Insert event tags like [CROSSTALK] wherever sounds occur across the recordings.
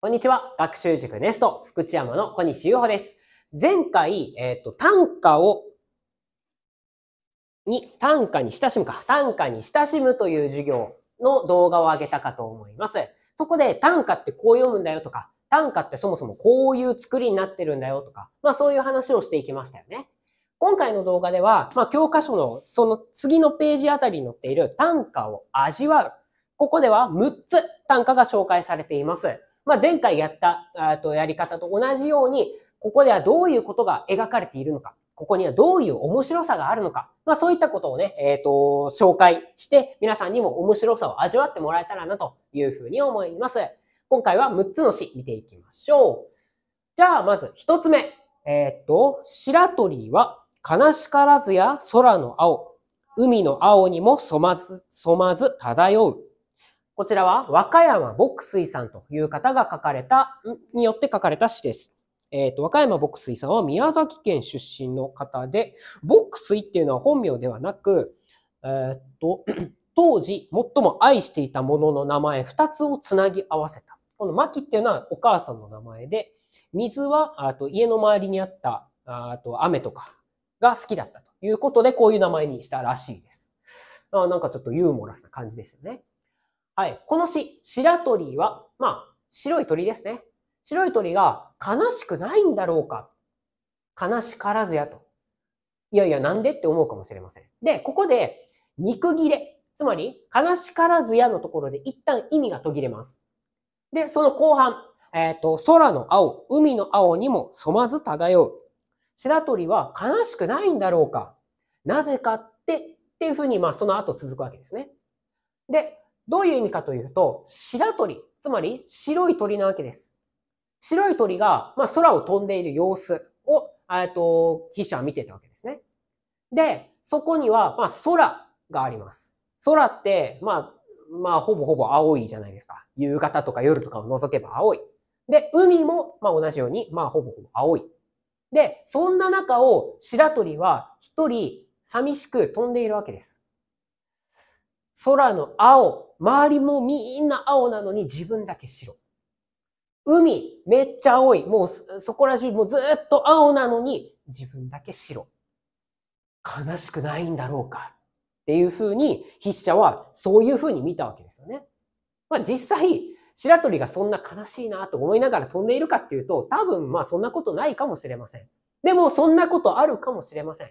こんにちは。学習塾ネスト、福知山の小西優穂です。前回、えっ、ー、と、短歌を、に、短歌に親しむか、短歌に親しむという授業の動画を上げたかと思います。そこで短歌ってこう読むんだよとか、短歌ってそもそもこういう作りになってるんだよとか、まあそういう話をしていきましたよね。今回の動画では、まあ教科書のその次のページあたりに載っている短歌を味わう。ここでは6つ短歌が紹介されています。まあ、前回やった、あとやり方と同じように、ここではどういうことが描かれているのか、ここにはどういう面白さがあるのか、まあ、そういったことをね、えっ、ー、と、紹介して、皆さんにも面白さを味わってもらえたらなというふうに思います。今回は6つの詩見ていきましょう。じゃあ、まず1つ目。えっ、ー、と、白鳥は悲しからずや空の青、海の青にも染まず、染まず漂う。こちらは和歌山牧水さんという方が書かれた、によって書かれた詩です。えっ、ー、と、和歌山牧水さんは宮崎県出身の方で、牧水っていうのは本名ではなく、えー、っと、[CLEARS THROAT] 当時最も愛していたものの名前2つをつなぎ合わせた。この牧っていうのはお母さんの名前で、水はあと家の周りにあったあと雨とかが好きだったということで、こういう名前にしたらしいです。あなんかちょっとユーモラスな感じですよね。はい。この詩、白鳥は、まあ、白い鳥ですね。白い鳥が悲しくないんだろうか。悲しからずやと。いやいや、なんでって思うかもしれません。で、ここで、肉切れ。つまり、悲しからずやのところで一旦意味が途切れます。で、その後半、えっ、ー、と、空の青、海の青にも染まず漂う。白鳥は悲しくないんだろうか。なぜかって、っていうふうに、まあ、その後続くわけですね。で、どういう意味かというと、白鳥、つまり白い鳥なわけです。白い鳥が、まあ、空を飛んでいる様子を、えっと、記者は見ていたわけですね。で、そこには、まあ、空があります。空って、まあ、まあ、ほぼほぼ青いじゃないですか。夕方とか夜とかを除けば青い。で、海も、まあ、同じように、まあ、ほぼほぼ青い。で、そんな中を白鳥は一人寂しく飛んでいるわけです。空の青、周りもみんな青なのに自分だけ白。海、めっちゃ青い。もうそこら中、もうずっと青なのに自分だけ白。悲しくないんだろうかっていうふうに筆者はそういうふうに見たわけですよね。まあ実際、白鳥がそんな悲しいなと思いながら飛んでいるかっていうと、多分まあそんなことないかもしれません。でもそんなことあるかもしれません。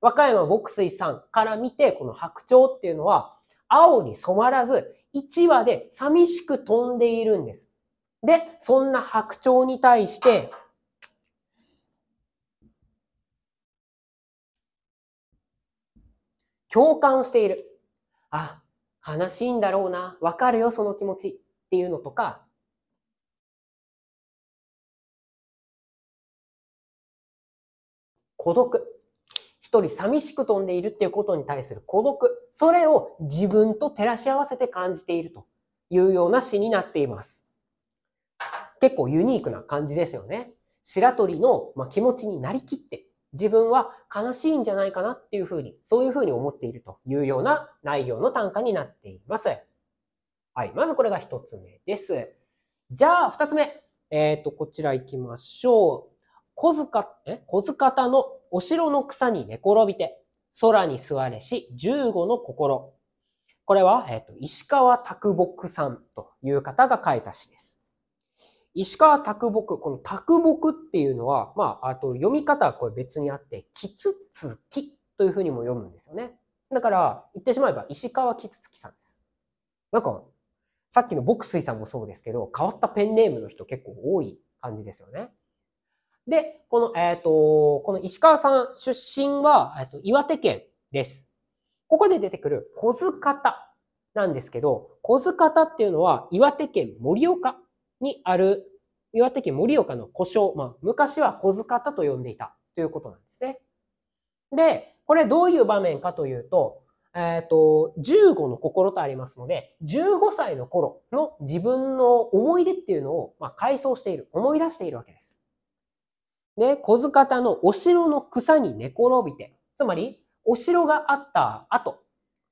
和歌山牧水さんから見て、この白鳥っていうのは、青に染まらず、1羽で寂しく飛んでいるんです。で、そんな白鳥に対して、共感をしている。あ、悲しいんだろうな。わかるよ、その気持ち。っていうのとか、孤独。一人寂しく飛んでいるっていうことに対する孤独、それを自分と照らし合わせて感じているというような詩になっています。結構ユニークな感じですよね。白鳥の気持ちになりきって自分は悲しいんじゃないかなっていうふうに、そういうふうに思っているというような内容の短歌になっています。はい。まずこれが一つ目です。じゃあ、二つ目。えっ、ー、と、こちら行きましょう。小塚、え小塚田のお城の草に寝転びて、空に座れし十五の心。これは、えっ、と、石川卓木さんという方が書いた詩です。石川卓木、この卓木っていうのは、まあ、あと読み方はこれ別にあって、キツツキというふうにも読むんですよね。だから、言ってしまえば石川キツツキさんです。なんか、さっきの牧水さんもそうですけど、変わったペンネームの人結構多い感じですよね。で、この、えっ、ー、と、この石川さん出身は、えっ、ー、と、岩手県です。ここで出てくる小塚方なんですけど、小塚方っていうのは岩手県盛岡にある、岩手県盛岡の故障、まあ、昔は小塚方と呼んでいたということなんですね。で、これどういう場面かというと、えっ、ー、と、15の心とありますので、15歳の頃の自分の思い出っていうのを、まあ、回想している、思い出しているわけです。ね、小塚のお城の草に寝転びて、つまり、お城があった後、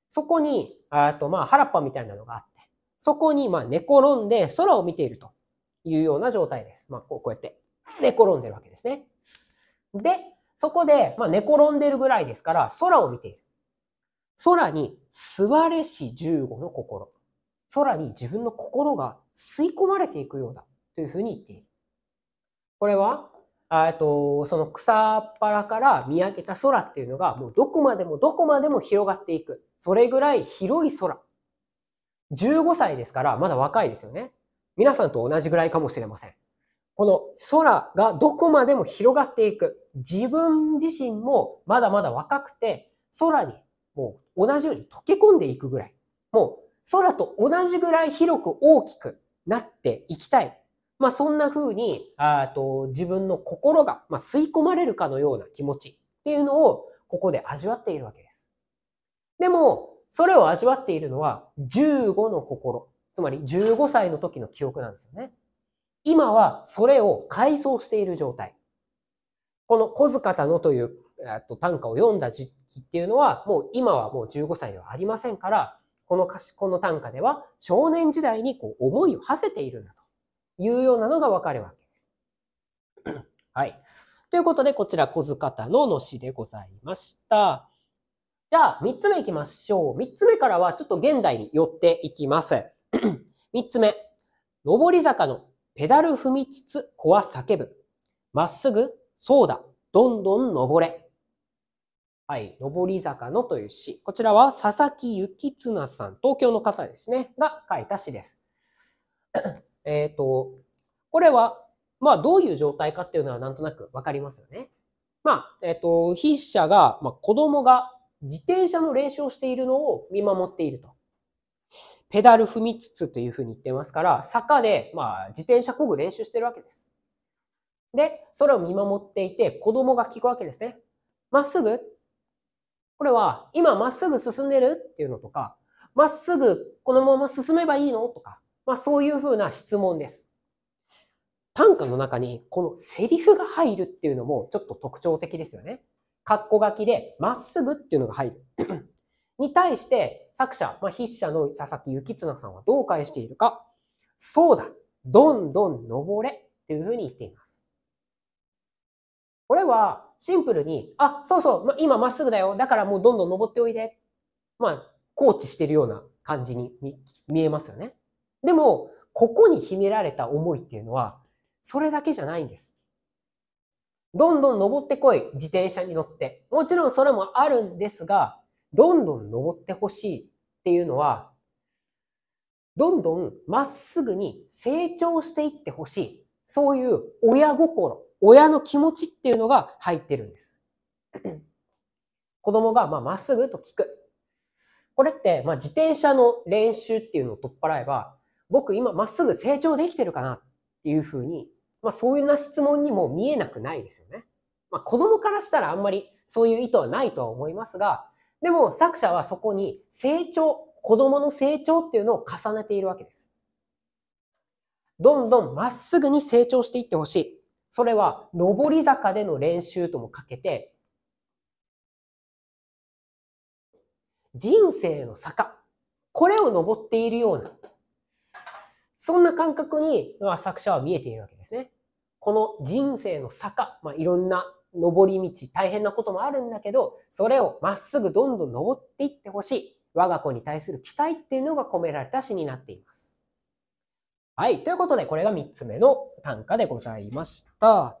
そこに、あと、まあ、原っぱみたいなのがあって、そこに、まあ、寝転んで空を見ているというような状態です。まあ、こう、こうやって、寝転んでるわけですね。で、そこで、まあ、寝転んでるぐらいですから、空を見ている。空に、座れし15の心。空に自分の心が吸い込まれていくようだというふうに言っている。これはえっと、その草っぱらから見上げた空っていうのが、もうどこまでもどこまでも広がっていく。それぐらい広い空。15歳ですから、まだ若いですよね。皆さんと同じぐらいかもしれません。この空がどこまでも広がっていく。自分自身もまだまだ若くて、空にもう同じように溶け込んでいくぐらい。もう空と同じぐらい広く大きくなっていきたい。まあ、そんな風にあと自分の心が、まあ、吸い込まれるかのような気持ちっていうのをここで味わっているわけです。でも、それを味わっているのは15の心、つまり15歳の時の記憶なんですよね。今はそれを回想している状態。この小塚田のというと短歌を読んだ時期っていうのは、もう今はもう15歳ではありませんから、この歌詞、この短歌では少年時代にこう思いを馳せているんだいうようなのがわかるわけです。[COUGHS] はい。ということで、こちら、小塚田ののしでございました。じゃあ、3つ目行きましょう。3つ目からは、ちょっと現代に寄っていきます。3 [COUGHS] つ目。上り坂のペダル踏みつつ、子は叫ぶ。まっすぐ、そうだ、どんどん登れ。はい、上り坂のという詩。こちらは佐々木幸綱さん、東京の方ですね、が書いた詩です。えっ、ー、と、これは、まあ、どういう状態かっていうのはなんとなくわかりますよね。まあ、えっ、ー、と、筆者が、まあ、子供が自転車の練習をしているのを見守っていると。ペダル踏みつつというふうに言ってますから、坂で、まあ、自転車こぐ練習してるわけです。で、それを見守っていて、子供が聞くわけですね。まっすぐこれは、今まっすぐ進んでるっていうのとか、まっすぐこのまま進めばいいのとか、まあ、そういうふうな質問です。短歌の中にこのセリフが入るっていうのもちょっと特徴的ですよね。括弧書きでまっすぐっていうのが入る。[CLEARS THROAT] に対して作者、まあ、筆者の佐々木幸綱さんはどう返しているか。そうだ、どんどん登れっていうふうに言っています。これはシンプルに、あ、そうそう、ま今まっすぐだよ。だからもうどんどん登っておいで。まあ、コーチしてるような感じに見えますよね。でも、ここに秘められた思いっていうのは、それだけじゃないんです。どんどん登ってこい、自転車に乗って。もちろんそれもあるんですが、どんどん登ってほしいっていうのは、どんどんまっすぐに成長していってほしい。そういう親心、親の気持ちっていうのが入ってるんです。[CLEARS THROAT] 子供がまっすぐと聞く。これって、まあ、自転車の練習っていうのを取っ払えば、僕今まっすぐ成長できてるかなっていうふうに、まあそういうな質問にも見えなくないですよね。まあ子供からしたらあんまりそういう意図はないとは思いますが、でも作者はそこに成長、子供の成長っていうのを重ねているわけです。どんどんまっすぐに成長していってほしい。それは上り坂での練習ともかけて、人生の坂、これを登っているようなそんな感覚に作者は見えているわけですね。この人生の坂、まあ、いろんな登り道、大変なこともあるんだけど、それをまっすぐどんどん登っていってほしい。我が子に対する期待っていうのが込められた詩になっています。はい。ということで、これが3つ目の短歌でございました。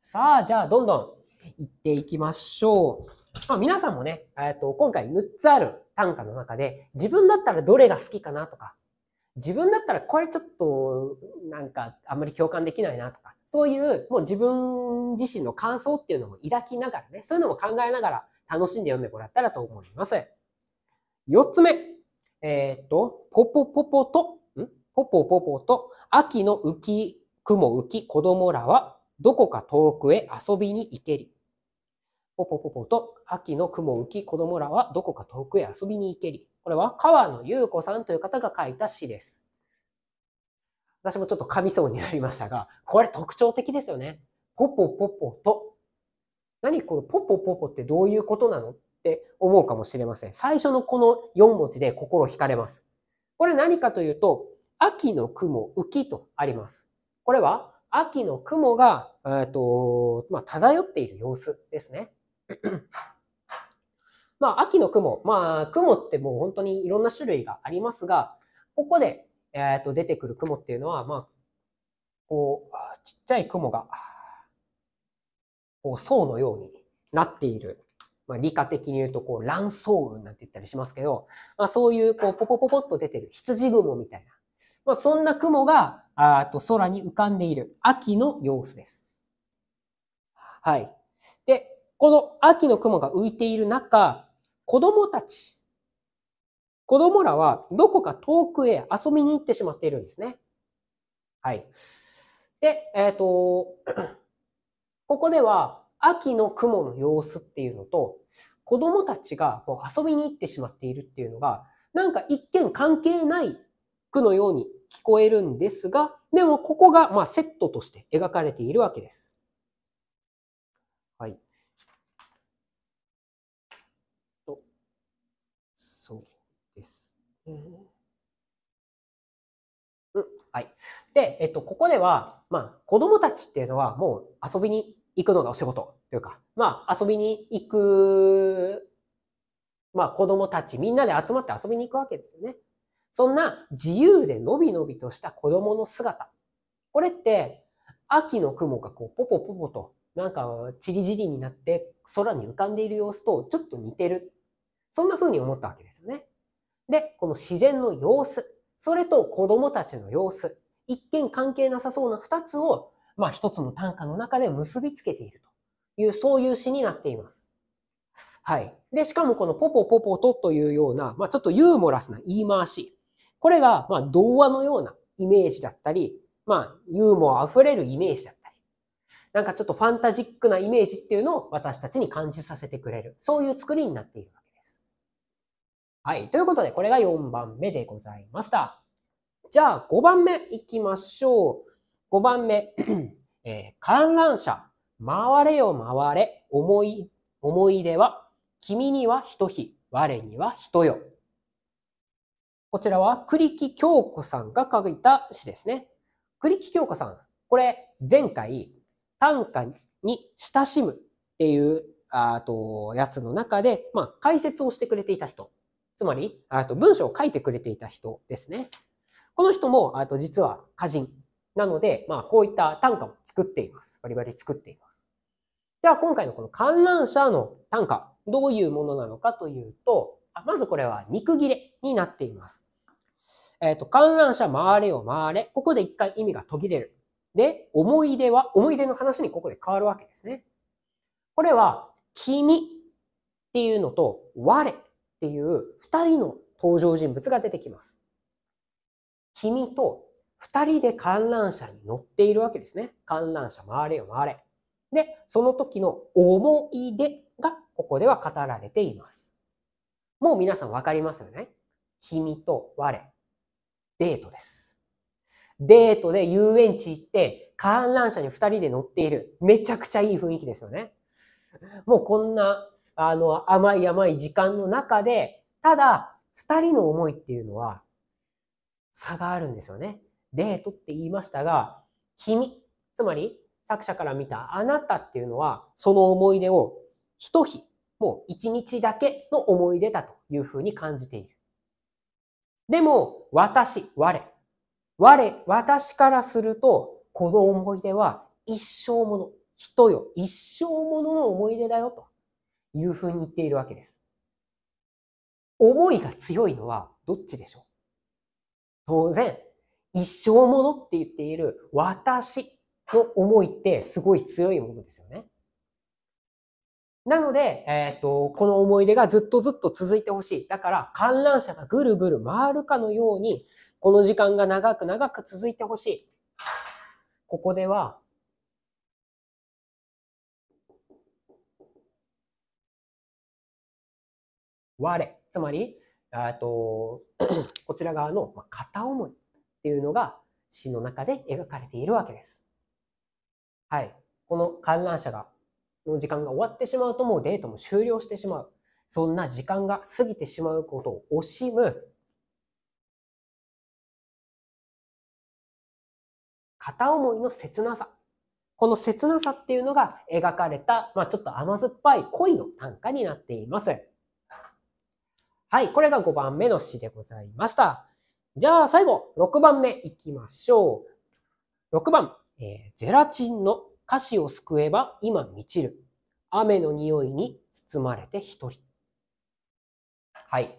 さあ、じゃあ、どんどん行っていきましょう。まあ、皆さんもね、えっと、今回6つある短歌の中で、自分だったらどれが好きかなとか、自分だったらこれちょっとなんかあんまり共感できないなとか、そういうもう自分自身の感想っていうのも抱きながらね、そういうのも考えながら楽しんで読んでもらったらと思います。4つ目。えっ、と、ポポポポと、んポポポポと、秋の浮き、雲浮き、子供らはどこか遠くへ遊びに行けり。ポポポポと、秋の雲浮き、子供らはどこか遠くへ遊びに行けり。これは川野優子さんという方が書いた詩です。私もちょっと噛みそうになりましたが、これ特徴的ですよね。ポポポポと。何このポポポポってどういうことなのって思うかもしれません。最初のこの4文字で心惹かれます。これ何かというと、秋の雲、浮きとあります。これは秋の雲が、えっと、まあ、漂っている様子ですね。まあ、秋の雲。まあ、雲ってもう本当にいろんな種類がありますが、ここで、えっ、ー、と、出てくる雲っていうのは、まあ、こう、ちっちゃい雲が、こう、層のようになっている。まあ、理科的に言うと、こう、卵層雲なんて言ったりしますけど、まあ、そういう、こう、ポポポポっと出てる羊雲みたいな。まあ、そんな雲が、あと、空に浮かんでいる秋の様子です。はい。で、この秋の雲が浮いている中、子供たち、子供らはどこか遠くへ遊びに行ってしまっているんですね。はい。で、えっ、ー、と、[CLEARS THROAT] ここでは秋の雲の様子っていうのと、子供たちがこう遊びに行ってしまっているっていうのが、なんか一見関係ない句のように聞こえるんですが、でもここがまセットとして描かれているわけです。うんはい。で、えっと、ここでは、まあ、子供たちっていうのはもう遊びに行くのがお仕事というか、まあ、遊びに行く、まあ、子供たちみんなで集まって遊びに行くわけですよね。そんな自由でのびのびとした子供の姿。これって、秋の雲がこう、ポポポポと、なんか、ちりじりになって空に浮かんでいる様子とちょっと似てる。そんな風に思ったわけですよね。で、この自然の様子、それと子供たちの様子、一見関係なさそうな二つを、まあ一つの短歌の中で結びつけているという、そういう詩になっています。はい。で、しかもこのポポポポとというような、まあちょっとユーモラスな言い回し。これが、まあ童話のようなイメージだったり、まあユーモア溢れるイメージだったり、なんかちょっとファンタジックなイメージっていうのを私たちに感じさせてくれる。そういう作りになっている。はい。ということで、これが4番目でございました。じゃあ、5番目いきましょう。5番目、[CLEARS THROAT] えー、観覧車。回れよ回れ。思い、思い出は、君には一日、我には人よ。こちらは栗木京子さんが書いた詩ですね。栗木京子さん、これ前回短歌に親しむっていうあとやつの中で、まあ、解説をしてくれていた人つまり、あと文章を書いてくれていた人ですね。この人も、あと実は歌人。なので、まあ、こういった短歌を作っています。バリバリ作っています。では、今回のこの観覧車の短歌、どういうものなのかというと、まずこれは肉切れになっています。えっ、ー、と、観覧車回れよ回れ。ここで一回意味が途切れる。で、思い出は、思い出の話にここで変わるわけですね。これは、君っていうのと、我っていう2人の登場人物が出てきます。君と2人で観覧車に乗っているわけですね。観覧車回れよ回れ。で、その時の思い出がここでは語られています。もう皆さん分かりますよね。君と我、デートです。デートで遊園地行って観覧車に2人で乗っている。めちゃくちゃいい雰囲気ですよね。もうこんなあの、甘い甘い時間の中で、ただ、二人の思いっていうのは、差があるんですよね。デートって言いましたが、君、つまり作者から見たあなたっていうのは、その思い出を一日、もう一日だけの思い出だというふうに感じている。でも、私、我。我、私からすると、この思い出は一生もの。人よ、一生ものの思い出だよと。いうふうに言っているわけです。思いが強いのはどっちでしょう当然、一生ものって言っている私の思いってすごい強いものですよね。なので、えっ、ー、と、この思い出がずっとずっと続いてほしい。だから、観覧車がぐるぐる回るかのように、この時間が長く長く続いてほしい。ここでは、我、つまり、と [CLEARS THROAT] こちら側の片思いっていうのが詩の中で描かれているわけです。はい。この観覧車が、の時間が終わってしまうともうデートも終了してしまう。そんな時間が過ぎてしまうことを惜しむ。片思いの切なさ。この切なさっていうのが描かれた、まあ、ちょっと甘酸っぱい恋の短歌になっています。はい、これが5番目の詩でございました。じゃあ最後、6番目いきましょう。6番、えー、ゼラチンの歌詞を救えば今満ちる。雨の匂いに包まれて一人。はい。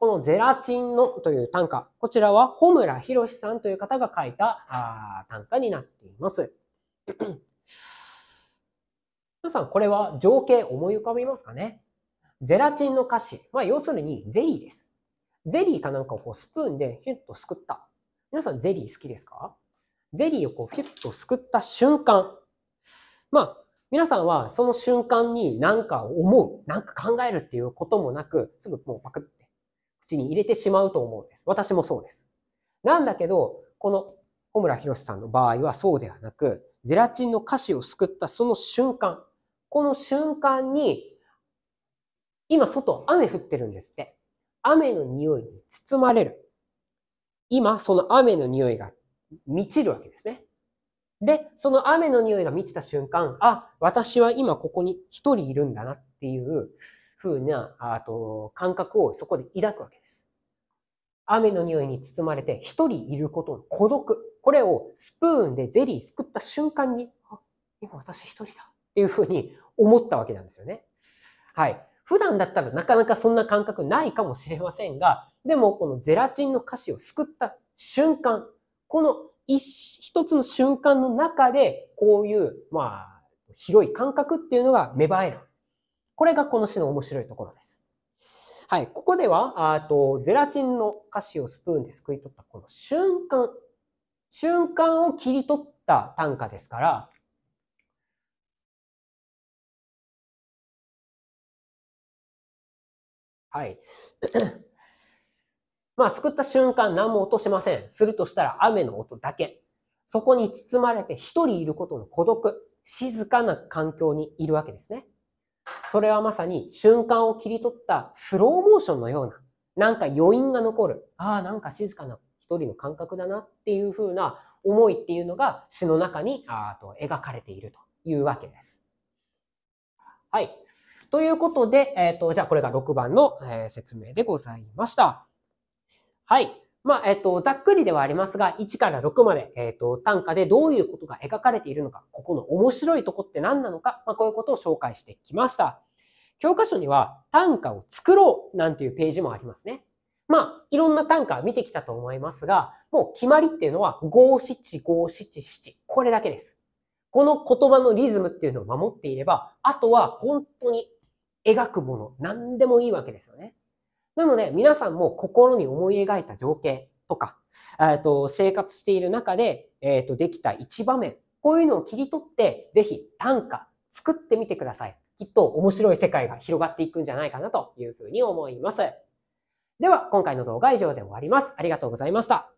このゼラチンのという短歌、こちらは穂村博さんという方が書いたあ短歌になっています。皆さん、これは情景思い浮かびますかねゼラチンの菓子。まあ、要するにゼリーです。ゼリーかなんかをこうスプーンでヒュッとすくった。皆さんゼリー好きですかゼリーをこうヒュッとすくった瞬間。まあ、皆さんはその瞬間に何か思う、何か考えるっていうこともなく、すぐもうパクって口に入れてしまうと思うんです。私もそうです。なんだけど、この小村博さんの場合はそうではなく、ゼラチンの菓子をすくったその瞬間、この瞬間に今外雨降ってるんですって。雨の匂いに包まれる。今その雨の匂いが満ちるわけですね。で、その雨の匂いが満ちた瞬間、あ、私は今ここに一人いるんだなっていう風な、あと、感覚をそこで抱くわけです。雨の匂いに包まれて一人いることの孤独。これをスプーンでゼリーすくった瞬間に、あ、今私一人だっていう風に思ったわけなんですよね。はい。普段だったらなかなかそんな感覚ないかもしれませんが、でもこのゼラチンの歌詞を救った瞬間、この一つの瞬間の中で、こういう、まあ、広い感覚っていうのが芽生える。これがこの詩の面白いところです。はい、ここでは、あと、ゼラチンの歌詞をスプーンですくい取ったこの瞬間、瞬間を切り取った短歌ですから、はい。[CLEARS THROAT] まあ、救った瞬間何も音しません。するとしたら雨の音だけ。そこに包まれて一人いることの孤独、静かな環境にいるわけですね。それはまさに瞬間を切り取ったスローモーションのような、なんか余韻が残る、ああ、なんか静かな一人の感覚だなっていうふうな思いっていうのが詩の中にあと描かれているというわけです。はい。ということで、えっ、ー、と、じゃあこれが6番の、えー、説明でございました。はい。まあ、えっ、ー、と、ざっくりではありますが、1から6まで、えっ、ー、と、単価でどういうことが描かれているのか、ここの面白いとこって何なのか、まあ、こういうことを紹介してきました。教科書には、単価を作ろうなんていうページもありますね。まあ、いろんな単価見てきたと思いますが、もう決まりっていうのは、5、7、5、7、7。これだけです。この言葉のリズムっていうのを守っていれば、あとは本当に描くもの、何でもいいわけですよね。なので、皆さんも心に思い描いた情景とか、えっと、生活している中で、えっと、できた一場面、こういうのを切り取って、ぜひ短歌作ってみてください。きっと面白い世界が広がっていくんじゃないかなというふうに思います。では、今回の動画は以上で終わります。ありがとうございました。